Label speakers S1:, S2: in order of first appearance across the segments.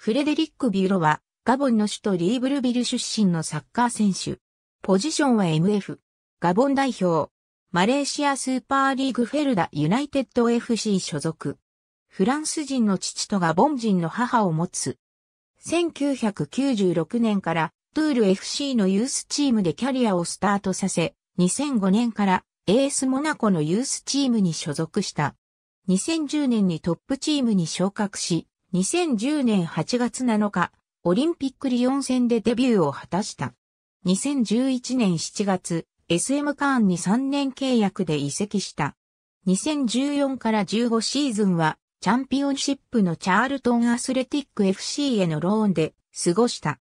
S1: フレデリック・ビューロは、ガボンの首都リーブルビル出身のサッカー選手。ポジションは MF。ガボン代表。マレーシアスーパーリーグフェルダユナイテッド FC 所属。フランス人の父とガボン人の母を持つ。1996年からトゥール FC のユースチームでキャリアをスタートさせ、2005年からエースモナコのユースチームに所属した。2010年にトップチームに昇格し、2010年8月7日、オリンピックリオン戦でデビューを果たした。2011年7月、SM カーンに3年契約で移籍した。2014から15シーズンは、チャンピオンシップのチャールトンアスレティック FC へのローンで過ごした。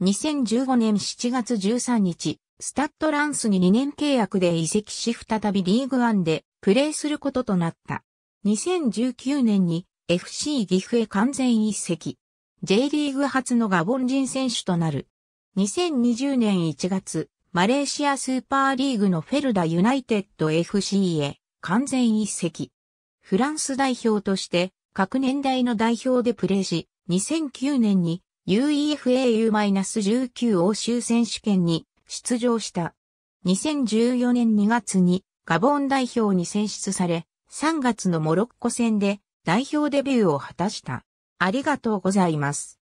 S1: 2015年7月13日、スタッドランスに2年契約で移籍し再びリーグワンでプレーすることとなった。2019年に FC 岐阜へ完全一席。J リーグ初のガボン人選手となる。2020年1月、マレーシアスーパーリーグのフェルダユナイテッド FC へ完全一席。フランス代表として各年代の代表でプレーし、2009年に UEFAU-19 欧州選手権に出場した。2014年2月にガボン代表に選出され、3月のモロッコ戦で代表デビューを果たした。ありがとうござ
S2: います。